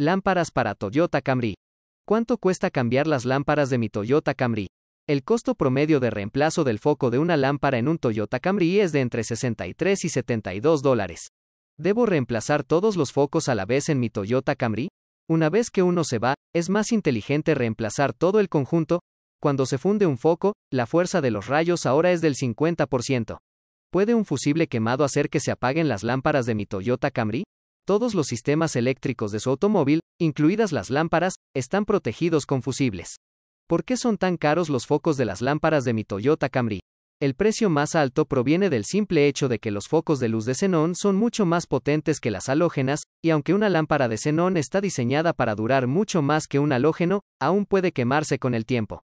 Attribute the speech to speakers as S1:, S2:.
S1: Lámparas para Toyota Camry. ¿Cuánto cuesta cambiar las lámparas de mi Toyota Camry? El costo promedio de reemplazo del foco de una lámpara en un Toyota Camry es de entre 63 y 72 dólares. ¿Debo reemplazar todos los focos a la vez en mi Toyota Camry? Una vez que uno se va, es más inteligente reemplazar todo el conjunto. Cuando se funde un foco, la fuerza de los rayos ahora es del 50%. ¿Puede un fusible quemado hacer que se apaguen las lámparas de mi Toyota Camry? Todos los sistemas eléctricos de su automóvil, incluidas las lámparas, están protegidos con fusibles. ¿Por qué son tan caros los focos de las lámparas de mi Toyota Camry? El precio más alto proviene del simple hecho de que los focos de luz de xenón son mucho más potentes que las halógenas, y aunque una lámpara de xenón está diseñada para durar mucho más que un halógeno, aún puede quemarse con el tiempo.